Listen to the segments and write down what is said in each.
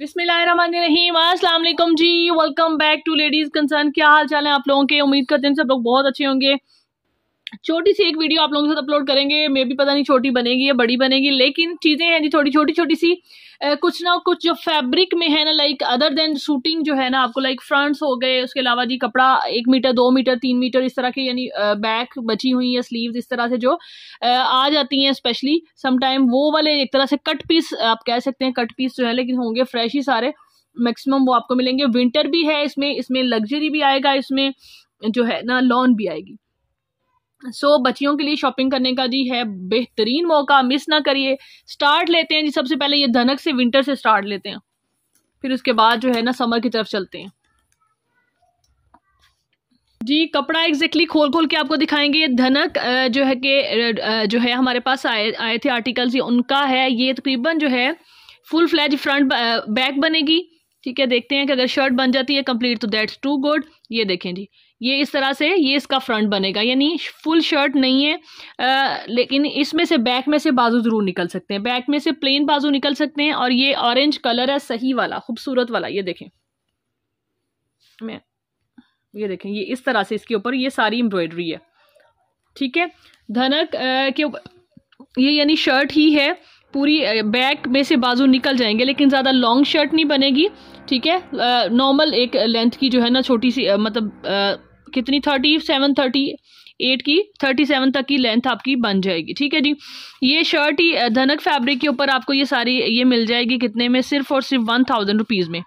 बिस्मिल्लाहिर्रहमानिर्रहीम अस्सलाम वालेकुम जी welcome back to Ladies Concern क्या हाल चाल है आप लोगों के उम्मीद करते हैं सब लोग बहुत अच्छे होंगे छोटी सी एक वीडियो आप लोगों के साथ अपलोड करेंगे मे भी पता नहीं छोटी बनेगी या बड़ी बनेगी लेकिन चीज़ें हैं जी थोड़ी छोटी छोटी सी ए, कुछ ना कुछ जो फैब्रिक में है ना लाइक अदर देन शूटिंग जो है ना आपको लाइक फ्रंट्स हो गए उसके अलावा जी कपड़ा एक मीटर दो मीटर तीन मीटर इस तरह के यानी बैक बची हुई या स्लीव इस तरह से जो आ जाती हैं स्पेशली समटाइम वो वाले एक तरह से कट पीस आप कह सकते हैं कट पीस जो है लेकिन होंगे फ्रेश ही सारे मैक्सिमम वो आपको मिलेंगे विंटर भी है इसमें इसमें लग्जरी भी आएगा इसमें जो है ना लॉन भी आएगी सो so, बच्चियों के लिए शॉपिंग करने का जी है बेहतरीन मौका मिस ना करिए स्टार्ट लेते हैं जी सबसे पहले ये धनक से विंटर से स्टार्ट लेते हैं फिर उसके बाद जो है ना समर की तरफ चलते हैं जी कपड़ा एग्जैक्टली खोल खोल के आपको दिखाएंगे ये धनक जो है कि जो है हमारे पास आए आए थे आर्टिकल्स ये उनका है ये तकरीबन जो है फुल फ्लैज फ्रंट बैक बनेगी ठीक है देखते हैं कि अगर शर्ट बन जाती है कंप्लीट तो दैट्स टू गुड ये देखें जी ये इस तरह से ये इसका फ्रंट बनेगा यानी फुल शर्ट नहीं है आ, लेकिन इसमें से बैक में से बाजू ज़रूर निकल सकते हैं बैक में से प्लेन बाजू निकल सकते हैं और ये ऑरेंज कलर है सही वाला खूबसूरत वाला ये देखें मैं ये देखें ये इस तरह से इसके ऊपर ये सारी एम्ब्रॉयडरी है ठीक है धनक आ, के ये यानी शर्ट ही है पूरी बैक में से बाजू निकल जाएंगे लेकिन ज़्यादा लॉन्ग शर्ट नहीं बनेगी ठीक है नॉर्मल एक लेंथ की जो है ना छोटी सी मतलब आ, कितनी थर्टी सेवन थर्टी एट की थर्टी सेवन तक की लेंथ आपकी बन जाएगी ठीक है जी ये शर्ट ही धनक फैब्रिक के ऊपर आपको ये सारी ये मिल जाएगी कितने में सिर्फ और सिर्फ वन थाउजेंड रुपीज़ में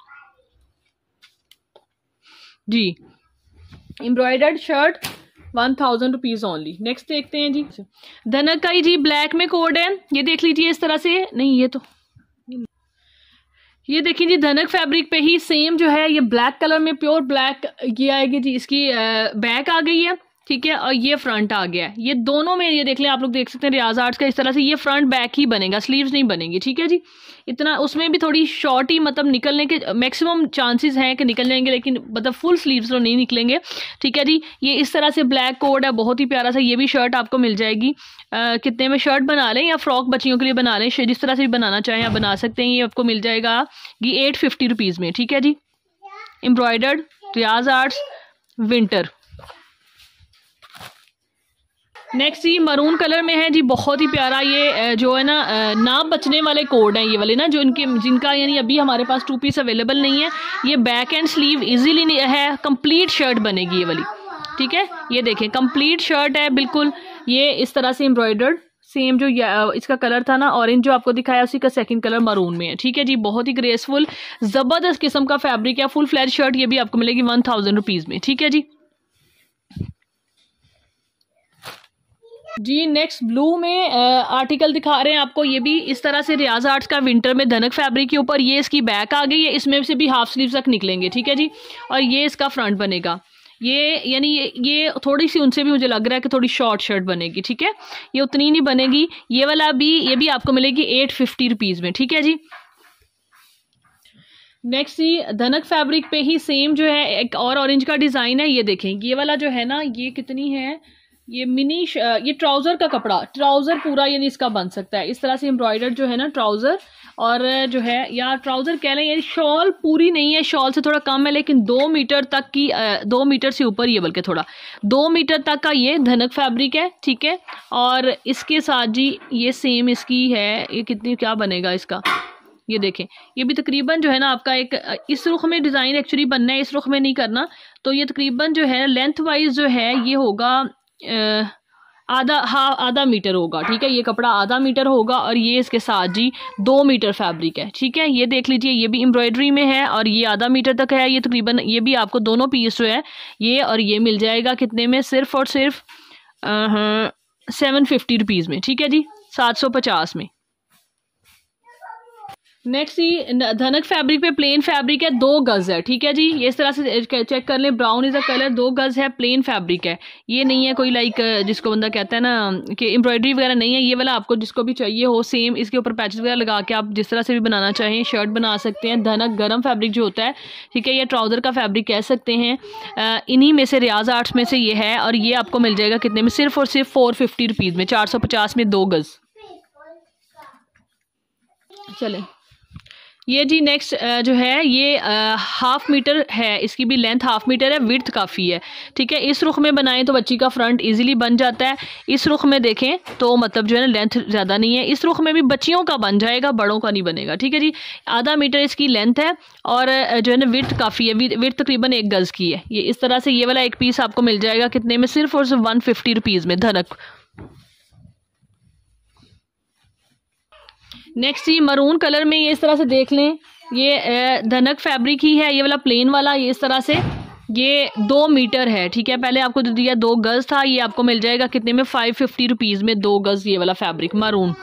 जी embroidered shirt one thousand rupees only next देखते हैं जी धनक का ही जी ब्लैक में कोड है ये देख लीजिए इस तरह से नहीं ये तो ये देखिए जी धनक फैब्रिक पे ही सेम जो है ये ब्लैक कलर में प्योर ब्लैक ये आएगी जी इसकी बैक आ गई है ठीक है और ये फ्रंट आ गया है ये दोनों में ये देख लें आप लोग देख सकते हैं रियाज आर्ट्स का इस तरह से ये फ्रंट बैक ही बनेगा स्लीव्स नहीं बनेंगी ठीक है जी इतना उसमें भी थोड़ी शॉर्ट ही मतलब निकलने के मैक्सिमम चांसेस हैं कि निकल जाएंगे लेकिन मतलब फुल स्लीव्स तो नहीं निकलेंगे ठीक है जी ये इस तरह से ब्लैक कोड है बहुत ही प्यारा सा ये भी शर्ट आपको मिल जाएगी आ, कितने में शर्ट बना लें या फ्रॉक बच्चियों के लिए बना लें जिस तरह से भी बनाना चाहें आप बना सकते हैं ये आपको मिल जाएगा ये एट फिफ्टी रुपीज़ में ठीक है जी embroidered Riaz arts winter next ये मरून कलर में है जी बहुत ही प्यारा ये जो है ना ना बचने वाले कोड हैं ये वाले ना जो इनके जिनका यानी अभी हमारे पास टू पीस अवेलेबल नहीं है ये बैक एंड स्लीव इजीली है कंप्लीट शर्ट बनेगी ये वाली ठीक है ये देखें कंप्लीट शर्ट है बिल्कुल ये इस तरह से एम्ब्रॉयडर्ड सेम जो इसका कलर था ना ऑरेंज जो आपको दिखाया उसी का सेकंड कलर मरून में है ठीक है जी बहुत ही ग्रेसफुल ज़बरदस्त किस्म का फैब्रिक है फुल फ्लैट शर्ट ये भी आपको मिलेगी वन थाउजेंड रुपीज़ में ठीक है जी जी नेक्स्ट ब्लू में आर्टिकल दिखा रहे हैं आपको ये भी इस तरह से रियाज आर्ट्स का विंटर में धनक फैब्रिक के ऊपर ये इसकी बैक आ गई है इसमें से भी हाफ स्लीव तक निकलेंगे ठीक है जी और ये इसका फ्रंट बनेगा ये यानी ये ये थोड़ी सी उनसे भी मुझे लग रहा है कि थोड़ी शॉर्ट शर्ट बनेगी ठीक है ये उतनी नहीं बनेगी ये वाला भी ये भी आपको मिलेगी एट फिफ्टी रुपीज़ में ठीक है जी नेक्स्ट ये धनक फैब्रिक पे ही सेम जो है एक और ऑरेंज का डिज़ाइन है ये देखें ये वाला जो है ना ये कितनी है ये मिनी ये ट्राउज़र का कपड़ा ट्राउज़र पूरा यानी इसका बन सकता है इस तरह से एम्ब्रॉयडर जो है ना ट्राउज़र और जो है या ट्राउज़र कह लें यानी शॉल पूरी नहीं है शॉल से थोड़ा कम है लेकिन दो मीटर तक की दो मीटर से ऊपर ये बल्कि थोड़ा दो मीटर तक का ये धनक फैब्रिक है ठीक है और इसके साथ जी ये सेम इसकी है ये कितनी क्या बनेगा इसका ये देखें ये भी तकरीबन जो है ना आपका एक इस रुख में डिज़ाइन एक्चुअली बनना है इस रुख में नहीं करना तो ये तकरीबन जो है लेंथ वाइज जो है ये होगा आधा हाँ आधा मीटर होगा ठीक है ये कपड़ा आधा मीटर होगा और ये इसके साथ जी दो मीटर फैब्रिक है ठीक है ये देख लीजिए ये भी एम्ब्रॉयडरी में है और ये आधा मीटर तक है ये तकरीबन ये भी आपको दोनों पीस जो है ये और ये मिल जाएगा कितने में सिर्फ और सिर्फ हाँ, सेवन फिफ्टी रुपीज़ में ठीक है जी सात सौ पचास में नेक्स्ट ही धनक फैब्रिक पे प्लेन फैब्रिक है दो गज है ठीक है जी ये इस तरह से चेक कर लें ब्राउन इज़ अ कलर दो गज है प्लेन फैब्रिक है ये नहीं है कोई लाइक जिसको बंदा कहता है ना कि एम्ब्रॉयडरी वगैरह नहीं है ये वाला आपको जिसको भी चाहिए हो सेम इसके ऊपर पैचेस वगैरह लगा के आप जिस तरह से भी बनाना चाहें शर्ट बना सकते हैं धनक गर्म फैब्रिक जो होता है ठीक है या ट्राउज़र का फैब्रिक कह सकते हैं इन्हीं में से रियाज आर्ट्स में से ये है और ये आपको मिल जाएगा कितने में सिर्फ और सिर्फ फोर फिफ्टी रुपीज़ में चार सौ पचास में दो गज़ चले ये जी नेक्स्ट जो है ये हाफ मीटर है इसकी भी लेंथ हाफ मीटर है विर्थ काफ़ी है ठीक है इस रुख में बनाएं तो बच्ची का फ्रंट इजीली बन जाता है इस रुख में देखें तो मतलब जो है ना लेंथ ज़्यादा नहीं है इस रुख में भी बच्चियों का बन जाएगा बड़ों का नहीं बनेगा ठीक है जी आधा मीटर इसकी लेंथ है और जो है ना विर्थ काफ़ी है विर्थ तकरीबन एक गज़ की है ये इस तरह से ये वाला एक पीस आपको मिल जाएगा कितने में सिर्फ और सिर्फ वन फिफ्टी रुपीज़ में धनक नेक्स्ट ये मरून कलर में ये इस तरह से देख लें ये धनक फैब्रिक ही है ये वाला प्लेन वाला ये इस तरह से ये दो मीटर है ठीक है पहले आपको जो दिया दो गज़ था ये आपको मिल जाएगा कितने में फाइव फिफ्टी रुपीज़ में दो गज़ ये वाला फैब्रिक मरून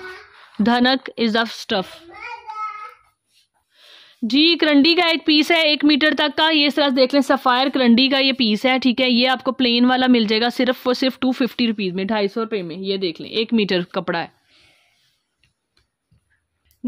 धनक इज़ अफ स्टफ़ जी करंडी का एक पीस है एक मीटर तक का ये इस तरह से देख लें सफ़ायर करंडी का ये पीस है ठीक है ये आपको प्लेन वाला मिल जाएगा सिर्फ और सिर्फ टू फिफ्टी रुपीज़ में ढाई सौ रुपये में ये देख लें एक मीटर कपड़ा है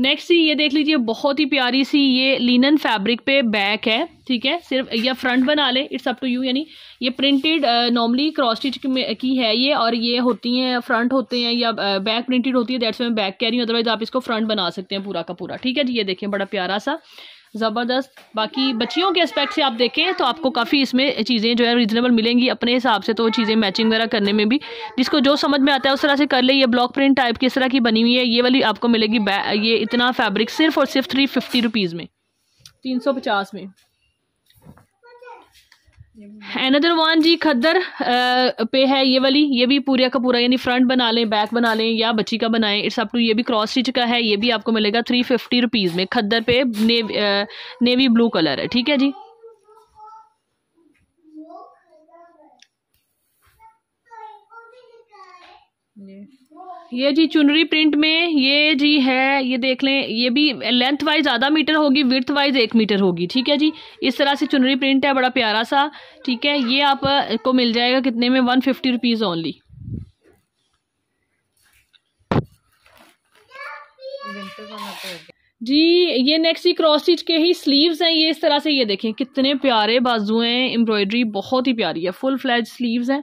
नेक्स्ट ये देख लीजिए बहुत ही प्यारी सी ये लिनन फैब्रिक पे बैक है ठीक है सिर्फ या फ्रंट बना ले इट्स अप टू यू यानी ये प्रिंटेड नॉर्मली क्रॉस स्टिच की है ये और ये होती हैं फ्रंट होते हैं या बैक प्रिंटेड होती है दैट्स में बैक कह रही हूँ अदरवाइज आप इसको फ्रंट बना सकते हैं पूरा का पूरा ठीक है जी ये देखें बड़ा प्यारा सा ज़बरदस्त बाकी बच्चियों के एस्पेक्ट से आप देखें तो आपको काफ़ी इसमें चीज़ें जो है रीज़नेबल मिलेंगी अपने हिसाब से तो चीज़ें मैचिंग वगैरह करने में भी जिसको जो समझ में आता है उस तरह से कर ले ये ब्लॉक प्रिंट टाइप की इस तरह की बनी हुई है ये वाली आपको मिलेगी ये इतना फैब्रिक सिर्फ और सिर्फ थ्री फिफ्टी रुपीज़ में तीन सौ पचास में अनदर वन जी खद्दर पे है ये वाली ये भी पूरा का पूरा यानी फ्रंट बना लें बैक बना लें या बच्ची का बनाएं इट्स अप टू ये भी क्रॉस स्टिच का है ये भी आपको मिलेगा थ्री फिफ्टी रुपीज़ में खद्दर पे नेवी नेवी ब्लू कलर है ठीक है जी ये जी चुनरी प्रिंट में ये जी है ये देख लें ये भी लेंथ वाइज आधा मीटर होगी विर्थ वाइज एक मीटर होगी ठीक है जी इस तरह से चुनरी प्रिंट है बड़ा प्यारा सा ठीक है ये आप को मिल जाएगा कितने में वन फिफ्टी रुपीज़ ओनली जी ये नेक्स्ट ही क्रॉस स्टिच के ही स्लीव्स हैं ये इस तरह से ये देखें कितने प्यारे बाजू हैं एम्ब्रॉयडरी बहुत ही प्यारी है फुल फ्लैज स्लीव्स हैं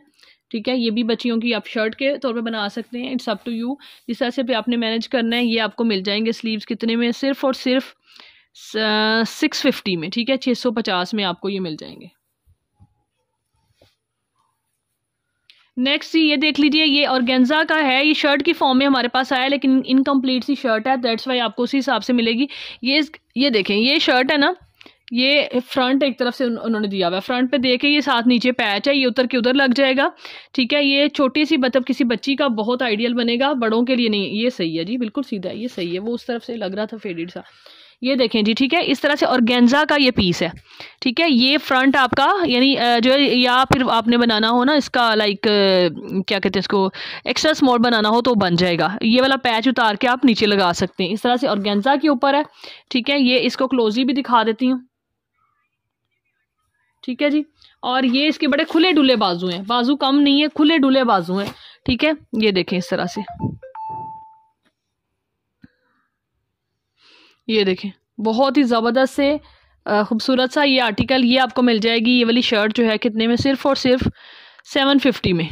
ठीक है ये भी बच्चियों की आप शर्ट के तौर पे बना सकते हैं इट्स अप टू यू जिस तरह से भी आपने मैनेज करना है ये आपको मिल जाएंगे स्लीव्स कितने में सिर्फ और सिर्फ सिक्स फिफ्टी में ठीक है छः सौ पचास में आपको ये मिल जाएंगे नेक्स्ट ये देख लीजिए ये ऑर्गेन्जा का है ये शर्ट की फॉर्म में हमारे पास आया लेकिन इनकम्प्लीट सी शर्ट है दैट्स वाई आपको उसी हिसाब से मिलेगी ये ये देखें ये शर्ट है ना ये फ्रंट एक तरफ से उन, उन्होंने दिया हुआ है फ्रंट पे देखे ये साथ नीचे पैच है ये उतर के उधर लग जाएगा ठीक है ये छोटी सी मतलब किसी बच्ची का बहुत आइडियल बनेगा बड़ों के लिए नहीं ये सही है जी बिल्कुल सीधा है ये सही है वो उस तरफ से लग रहा था फेडेड सा ये देखें जी ठीक है इस तरह से औरगेंजा का ये पीस है ठीक है ये फ्रंट आपका यानी जो है या फिर आपने बनाना हो ना इसका लाइक क्या कहते हैं इसको एक्स्ट्रा स्मॉल बनाना हो तो बन जाएगा ये वाला पैच उतार के आप नीचे लगा सकते हैं इस तरह से औरगेंजा के ऊपर है ठीक है ये इसको क्लोजली भी दिखा देती हूँ ठीक है जी और ये इसके बड़े खुले डुले बाजू हैं बाजू कम नहीं है खुले डुले बाजू हैं ठीक है ये देखें इस तरह से ये देखें बहुत ही ज़बरदस्त से खूबसूरत सा ये आर्टिकल ये आपको मिल जाएगी ये वाली शर्ट जो है कितने में सिर्फ़ और सिर्फ सेवन फिफ्टी में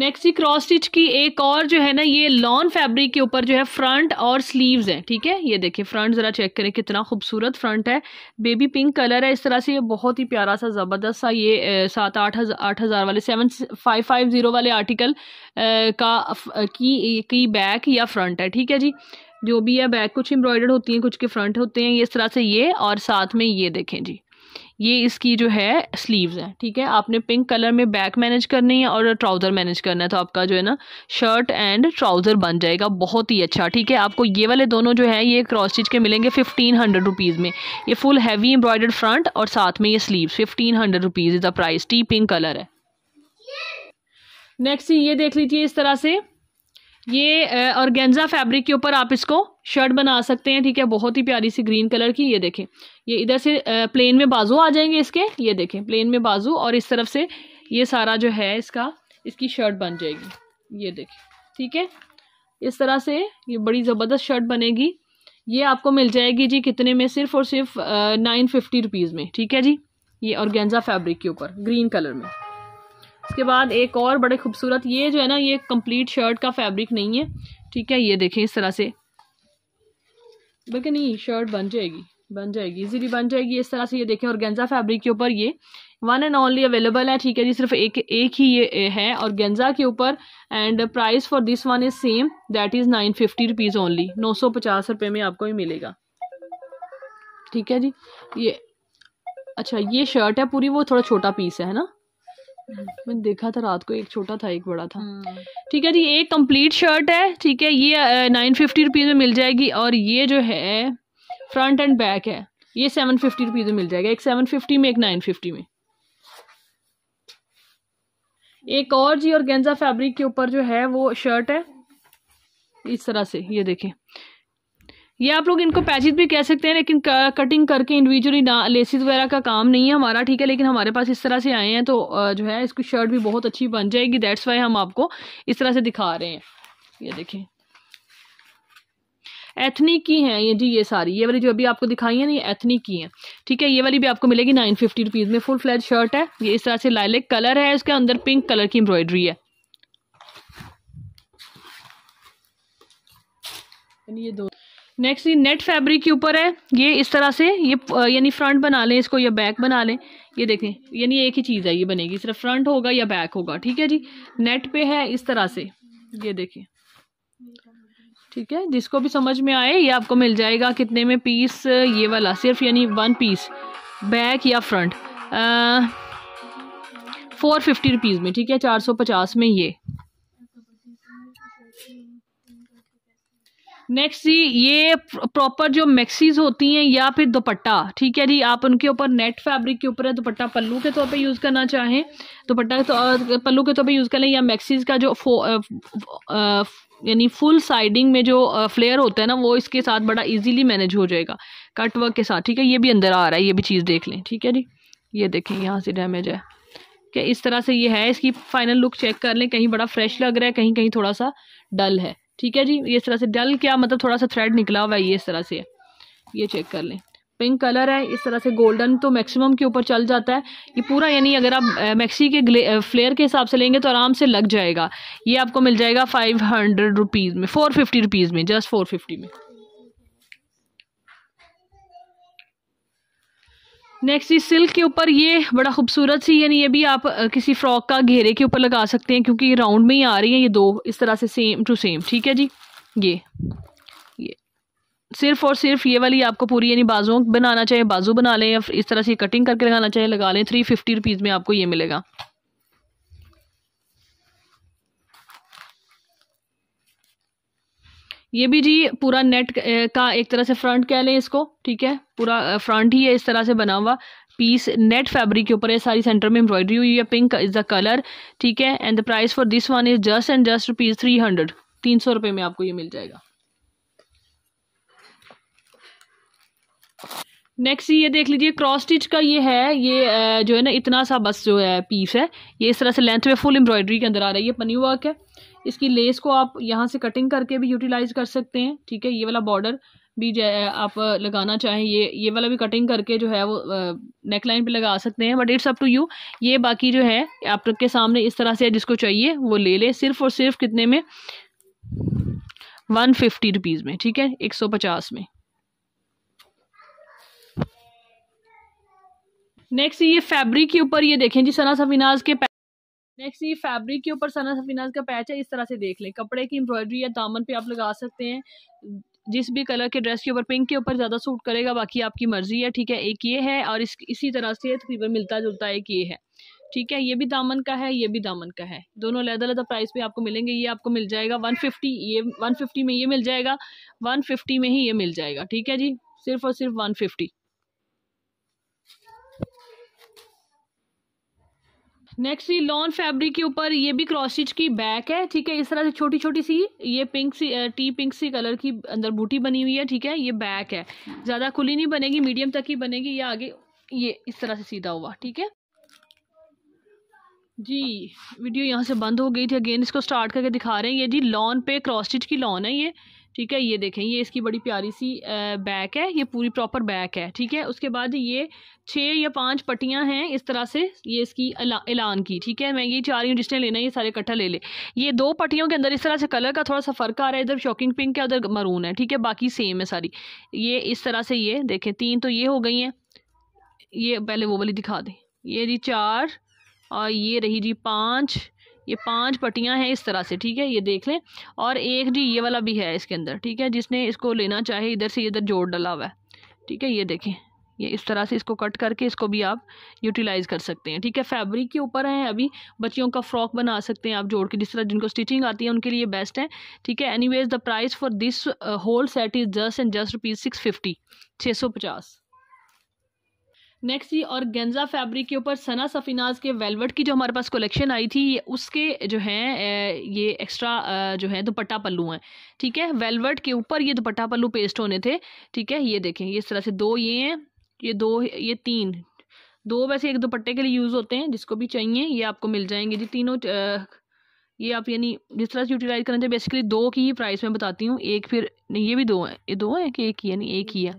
नेक्स्ट क्रॉस स्टिच की एक और जो है ना ये लॉन फैब्रिक के ऊपर जो है फ्रंट और स्लीव्स है ठीक है ये देखिए फ्रंट ज़रा चेक करें कितना खूबसूरत फ्रंट है बेबी पिंक कलर है इस तरह से ये बहुत ही प्यारा सा ज़बरदस्त सा ये सात आठ हज़ार आठ हज़ार वाले सेवन फाइव फाइव ज़ीरो वाले आर्टिकल आ, का की की बैक या फ्रंट है ठीक है जी जो भी है बैक कुछ एम्ब्रॉयडर्ड होती हैं कुछ के फ्रंट होते हैं इस तरह से ये और साथ में ये देखें जी ये इसकी जो है स्लीव्स है ठीक है आपने पिंक कलर में बैक मैनेज करनी है और ट्राउज़र मैनेज करना है तो आपका जो है ना शर्ट एंड ट्राउज़र बन जाएगा बहुत ही अच्छा ठीक है आपको ये वाले दोनों जो है ये क्रॉस स्टिच के मिलेंगे फिफ्टीन हंड्रेड रुपीज़ में ये फुल हैवी एम्ब्रॉयडर्ड फ्रंट और साथ में ये sleeves fifteen hundred rupees is the price tea pink colour है नेक्स्ट ये देख लीजिए इस तरह से ये ऑर्गेंजा फैब्रिक के ऊपर आप इसको शर्ट बना सकते हैं ठीक है बहुत ही प्यारी सी ग्रीन कलर की ये देखें ये इधर से प्लेन में बाजू आ जाएंगे इसके ये देखें प्लेन में बाजू और इस तरफ से ये सारा जो है इसका इसकी शर्ट बन जाएगी ये देखें ठीक है इस तरह से ये बड़ी ज़बरदस्त शर्ट बनेगी ये आपको मिल जाएगी जी कितने में सिर्फ और सिर्फ नाइन फिफ्टी रुपीज़ में ठीक है जी ये और गेंजा फैब्रिक के ऊपर ग्रीन कलर में इसके बाद एक और बड़े खूबसूरत ये जो है ना ये कंप्लीट शर्ट का फैब्रिक नहीं है ठीक है ये देखें इस तरह से बल्कि नहीं शर्ट बन जाएगी बन जाएगी इजीली बन जाएगी इस तरह से ये देखें और गेंजा फैब्रिक के ऊपर ये वन एंड ओनली अवेलेबल है ठीक है जी सिर्फ एक एक ही ये है और गेंजा के ऊपर and price for this one is same that is nine fifty rupees only नौ सौ पचास रुपये में आपको ही मिलेगा ठीक है जी ये अच्छा ये शर्ट है पूरी वो थोड़ा छोटा पीस है ना मैंने देखा था रात को एक छोटा था एक बड़ा था हम्म। ठीक है जी ये कंप्लीट शर्ट है ठीक है ये नाइन फिफ्टी रुपीज़ में मिल जाएगी और ये जो है फ्रंट एंड बैक है ये सेवन फिफ्टी रुपीज़ में मिल जाएगा एक सेवन फिफ्टी में एक नाइन फिफ्टी में एक और जी और गेंजा फैब्रिक के ऊपर जो है वो शर्ट है इस तरह से ये देखें ये आप लोग इनको पैचेज भी कह सकते हैं लेकिन कटिंग करके इंडिविजुअली लेसिस वगैरह का काम नहीं है हमारा ठीक है लेकिन हमारे पास इस तरह से आए हैं तो जो है इसकी शर्ट भी बहुत अच्छी बन जाएगी दैट्स वाई हम आपको इस तरह से दिखा रहे हैं ये देखें एथनिक की हैं ये जी ये सारी ये वाली जो अभी आपको दिखाई है ना ये एथनिक की हैं ठीक है ये वाली भी आपको मिलेगी नाइन फिफ्टी रुपीज़ में फुल फ्लैज शर्ट है ये इस तरह से लाइलेक कलर है इसके अंदर पिंक कलर की एम्ब्रॉयडरी है ये दो नेक्स्ट ये नेट फैब्रिक के ऊपर है ये इस तरह से ये यानी फ्रंट बना लें इसको या बैक बना लें ये देखें यानी एक ही चीज़ है ये बनेगी सिर्फ फ्रंट होगा या बैक होगा ठीक है जी नेट पे है इस तरह से ये देखें ठीक है जिसको भी समझ में आए ये आपको मिल जाएगा कितने में पीस ये वाला सिर्फ यानी वन पीस बैक या फ्रंट फोर फिफ्टी में ठीक है चार सौ पचास में ये नेक्स्ट जी ये प्रॉपर जो मैक्सीज होती हैं या फिर दुपट्टा ठीक है जी आप उनके ऊपर नेट फैब्रिक के ऊपर है दुपट्टा पल्लू के तौर पे यूज़ करना चाहें दुपट्टा तो पल्लू के तौर पे यूज़ कर लें या मैक्सीज का जो फो यानी फुल साइडिंग में जो फ्लेयर होता है ना वो इसके साथ बड़ा इजीली मैनेज हो जाएगा कट वर्क के साथ ठीक है ये भी अंदर आ रहा है ये भी चीज़ देख लें ठीक है जी ये देखें यहाँ से डैमेज है क्या इस तरह से ये है इसकी फाइनल लुक चेक कर लें कहीं बड़ा फ्रेश लग रहा है कहीं कहीं थोड़ा सा डल है ठीक है जी इस तरह से डल क्या मतलब थोड़ा सा थ्रेड निकला हुआ है ये इस तरह से ये चेक कर लें पिंक कलर है इस तरह से गोल्डन तो मैक्सिमम के ऊपर चल जाता है ये पूरा यानी अगर आप मैक्सी के फ्लेयर के हिसाब से लेंगे तो आराम से लग जाएगा ये आपको मिल जाएगा फाइव हंड्रेड रुपीज़ में फ़ोर फिफ्टी रुपीज़ में जस्ट फ़ोर फिफ्टी में नेक्स्ट इस सिल्क के ऊपर ये बड़ा खूबसूरत सी यानी ये भी आप किसी फ्रॉक का घेरे के ऊपर लगा सकते हैं क्योंकि राउंड में ही आ रही है ये दो इस तरह से सेम टू सेम ठीक है जी ये ये सिर्फ और सिर्फ ये वाली आपको पूरी यानी बाजू बनाना चाहिए बाजू बना लें या इस तरह से कटिंग करके लगाना चाहिए लगा लें थ्री फिफ्टी रुपीज़ में आपको ये मिलेगा ये भी जी पूरा नेट का एक तरह से फ्रंट कह लें इसको ठीक है पूरा फ्रंट ही है इस तरह से बना हुआ पीस नेट फैब्रिक के ऊपर है सारी सेंटर में एम्ब्रॉयडरी हुई है पिंक इज द कलर ठीक है and the price for this one is just and just rupees three hundred तीन सौ रुपये में आपको ये मिल जाएगा नेक्स्ट ये देख लीजिए क्रॉस स्टिच का ये है ये जो है ना इतना सा बस जो है पीस है ये इस तरह से लेंथ में फुल एम्ब्रॉयडरी के अंदर आ रही है पनी वर्क है इसकी लेस को आप यहाँ से कटिंग करके भी यूटिलाइज कर सकते हैं ठीक है ये वाला बॉर्डर भी आप लगाना चाहें ये ये वाला भी कटिंग करके जो है वो नेक लाइन पर लगा सकते हैं but it's up to you ये बाकी जो है आपके सामने इस तरह से जिसको चाहिए वो ले लें सिर्फ और सिर्फ कितने में वन फिफ्टी रुपीज़ में ठीक है एक सौ पचास में नेक्स्ट ये फैब्रिक के ऊपर ये देखें जी सना सफिनाज के नेक्स्ट ये फैब्रिक के ऊपर सना सफिनाज का पैच है इस तरह से देख लें कपड़े की एम्ब्रॉयडरी या दामन पे आप लगा सकते हैं जिस भी कलर के ड्रेस के ऊपर पिंक के ऊपर ज़्यादा सूट करेगा बाकी आपकी मर्ज़ी है ठीक है एक ये है और इस इसी तरह से तकरीबन मिलता जुलता एक ये है ठीक है ये भी दामन का है ये भी दामन का है दोनों अलग अलग प्राइस पे आपको मिलेंगे ये आपको मिल जाएगा वन फिफ्टी ये वन फिफ्टी में ये मिल जाएगा वन फिफ्टी में ही ये मिल जाएगा ठीक है जी सिर्फ और सिर्फ वन फिफ्टी नेक्स्ट ये लॉन फैब्रिक के ऊपर ये भी क्रॉस स्टिच की बैक है ठीक है इस तरह से छोटी छोटी सी ये पिंक सी टी पिंक सी कलर की अंदर बूटी बनी हुई है ठीक है ये बैक है ज़्यादा खुली नहीं बनेगी मीडियम तक ही बनेगी ये आगे ये इस तरह से सीधा हुआ ठीक है जी वीडियो यहाँ से बंद हो गई थी अगेन इसको स्टार्ट करके दिखा रहे हैं ये जी लॉन पे क्रॉस स्टिच की लॉन है ये ठीक है ये देखें ये इसकी बड़ी प्यारी सी बैक है ये पूरी प्रॉपर बैक है ठीक है उसके बाद ये छः या पांच पट्टियां हैं इस तरह से ये इसकी ऐलान की ठीक है मैं ये चाह रही हूँ जिसने लेना ये सारे इकट्ठा ले ले ये दो पट्टियों के अंदर इस तरह से कलर का थोड़ा सा फ़र्क आ रहा है इधर शॉकिंग पिंक है उधर मरून है ठीक है बाकी सेम है सारी ये इस तरह से ये देखें तीन तो ये हो गई हैं ये पहले वो वाली दिखा दें ये जी चार और ये रही जी पाँच ये पांच पट्टियां हैं इस तरह से ठीक है ये देख लें और एक जी ये वाला भी है इसके अंदर ठीक है जिसने इसको लेना चाहे इधर से इधर जोड़ डला हुआ है ठीक है ये देखें ये इस तरह से इसको कट करके इसको भी आप यूटिलाइज़ कर सकते हैं ठीक है फैब्रिक के ऊपर हैं अभी बच्चियों का फ्रॉक बना सकते हैं आप जोड़ के जिस तरह जिनको स्टिचिंग आती है उनके लिए बेस्ट है ठीक है anyways the price for this whole set is just and just rupees six fifty छः सौ पचास नेक्स्ट ये और गेंजा फैब्रिक के ऊपर सना सफिनाज के वेलवेट की जो हमारे पास कलेक्शन आई थी उसके जो हैं ये एक्स्ट्रा जो है दुपट्टा पल्लू हैं ठीक है वेलवेट के ऊपर ये दुपट्टा पल्लू पेस्ट होने थे ठीक है ये देखें इस तरह से दो ये हैं ये दो ये तीन दो वैसे एक दुपट्टे के लिए यूज़ होते हैं जिसको भी चाहिए ये आपको मिल जाएंगे जी तीनों ये आप यानी जिस तरह से यूटिलाइज करना चाहिए बेसिकली दो की ही प्राइस में बताती हूँ एक फिर नहीं ये भी दो है ये दो है कि एक ही यानी एक ही है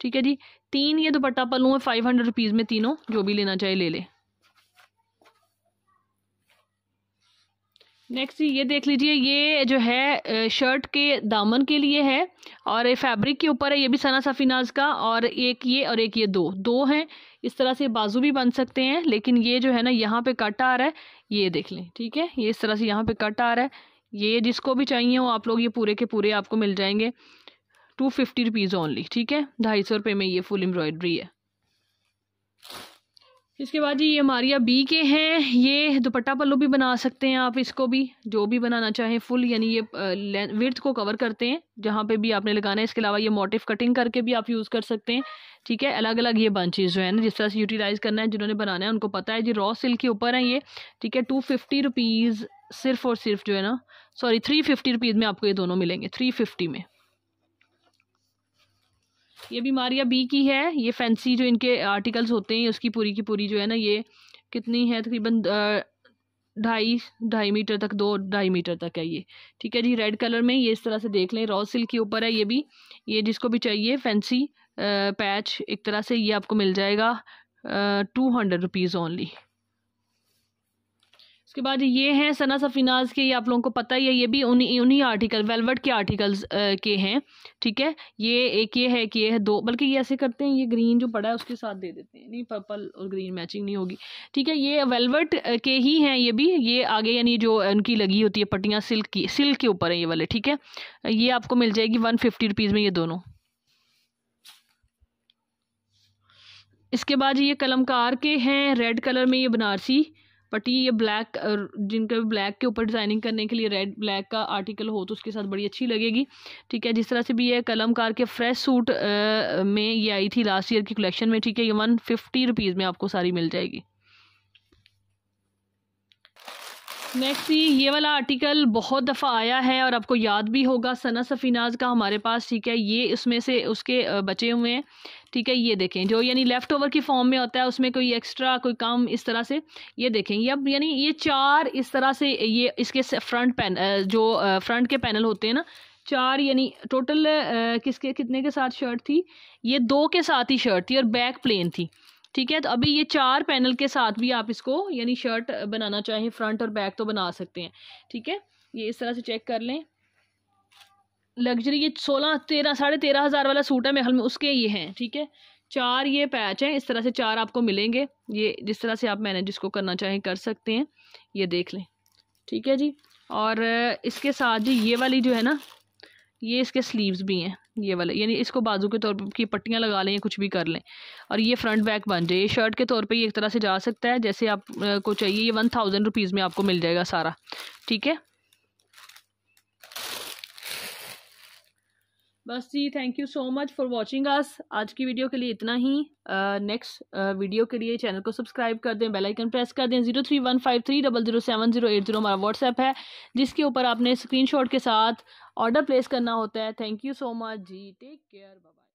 ठीक है जी तीन ये दुपट्टा पल्लू है फाइव हंड्रेड रुपीज़ में तीनों जो भी लेना चाहिए ले ले नेक्स्ट ये देख लीजिए ये जो है शर्ट के दामन के लिए है और ये फैब्रिक के ऊपर है ये भी सना सफीनाज का और एक ये और एक ये दो दो हैं इस तरह से बाजू भी बन सकते हैं लेकिन ये जो है ना यहाँ पे कट आ रहा है ये देख लें ठीक है ये इस तरह से यहाँ पे कट आ रहा है ये जिसको भी चाहिए वो आप लोग ये पूरे के पूरे आपको मिल जाएंगे टू फिफ्टी रुपीज़ ओनली ठीक है ढाई सौ रुपये में ये फुल एम्ब्रॉयड्री है इसके बाद जी ये हमारिया बी के हैं ये दुपट्टा पल्लू भी बना सकते हैं आप इसको भी जो भी बनाना चाहें फुल यानी ये विर्थ को कवर करते हैं जहाँ पे भी आपने लगाना है इसके अलावा ये मोटिव कटिंग करके भी आप यूज़ कर सकते हैं ठीक है अलग अलग ये बंचेज जो है ना जिस तरह से यूटिलाइज़ करना है जिन्होंने बनाना है उनको पता है जी रॉ सिल्क के ऊपर है ये ठीक है टू फिफ्टी रुपीज़ सिर्फ और सिर्फ जो है ना सॉरी थ्री फिफ्टी रुपीज़ में आपको ये दोनों मिलेंगे थ्री फिफ्टी में ये बीमारियाँ बी की है ये फैंसी जो इनके आर्टिकल्स होते हैं उसकी पूरी की पूरी जो है ना ये कितनी है तकरीबन ढाई ढाई मीटर तक दो ढाई मीटर तक है ये ठीक है जी रेड कलर में ये इस तरह से देख लें रॉ सिल्क के ऊपर है ये भी ये जिसको भी चाहिए फैंसी पैच एक तरह से ये आपको मिल जाएगा टू हंड्रेड रुपीज़ ओनली उसके बाद ये हैं सना सफीनाज के ये आप लोगों को पता ही है ये भी उन्हीं उन्हीं आर्टिकल वेलवेट के आर्टिकल्स के हैं ठीक है ये एक ये है कि ये है दो बल्कि ये ऐसे करते हैं ये ग्रीन जो पड़ा है उसके साथ दे देते हैं नहीं पर्पल और ग्रीन मैचिंग नहीं होगी ठीक है ये वेलवेट के ही हैं ये भी ये आगे यानी जो उनकी लगी होती है पट्टियाँ सिल्क की सिल्क के ऊपर है ये वाले ठीक है ये आपको मिल जाएगी वन फिफ्टी रुपीज़ में ये दोनों इसके बाद ये कलमकार के हैं रेड कलर में ये बनारसी बट ये ब्लैक जिनके ब्लैक के ऊपर डिज़ाइनिंग करने के लिए रेड ब्लैक का आर्टिकल हो तो उसके साथ बड़ी अच्छी लगेगी ठीक है जिस तरह से भी ये कलमकार के फ्रेश सूट में ये आई थी लास्ट ईयर की कलेक्शन में ठीक है ये वन फिफ्टी रुपीज़ में आपको सारी मिल जाएगी नेक्स्ट ये वाला आर्टिकल बहुत दफ़ा आया है और आपको याद भी होगा सना सफीनाज का हमारे पास ठीक है ये इसमें से उसके बचे हुए हैं ठीक है ये देखें जो यानी लेफ़्ट ओवर की फॉर्म में होता है उसमें कोई एक्स्ट्रा कोई कम इस तरह से ये देखें ये अब यानी ये चार इस तरह से ये इसके फ्रंट पैन जो फ्रंट के पैनल होते हैं ना चार यानी टोटल किसके कितने के साथ शर्ट थी ये दो के साथ ही शर्ट थी और बैक प्लेन थी ठीक है तो अभी ये चार पैनल के साथ भी आप इसको यानी शर्ट बनाना चाहें फ्रंट और बैक तो बना सकते हैं ठीक है ये इस तरह से चेक कर लें लग्जरी ये सोलह तेरह साढ़े तेरह हज़ार वाला सूट है मेहल में उसके ये हैं ठीक है चार ये पैच हैं इस तरह से चार आपको मिलेंगे ये जिस तरह से आप मैनेज जिसको करना चाहें कर सकते हैं ये देख लें ठीक है जी और इसके साथ जी ये वाली जो है ना ये इसके स्लीव्स भी हैं ये वाले यानी इसको बाजू के तौर पर की पट्टियाँ लगा लें या कुछ भी कर लें और ये फ्रंट बैक बन जाए ये शर्ट के तौर पे ये एक तरह से जा सकता है जैसे आप को चाहिए ये वन थाउजेंड रुपीज़ में आपको मिल जाएगा सारा ठीक है बस जी thank you so much for watching आस आज की वीडियो के लिए इतना ही नेक्स्ट uh, uh, वीडियो के लिए चैनल को सब्सक्राइब कर दें बेल आइकन प्रेस कर दें zero three one five three double zero seven zero eight zero हमारा व्हाट्सएप है जिसके ऊपर आपने स्क्रीनशॉट के साथ ऑर्डर प्लेस करना होता है थैंक यू सो मच जी टेक केयर बाय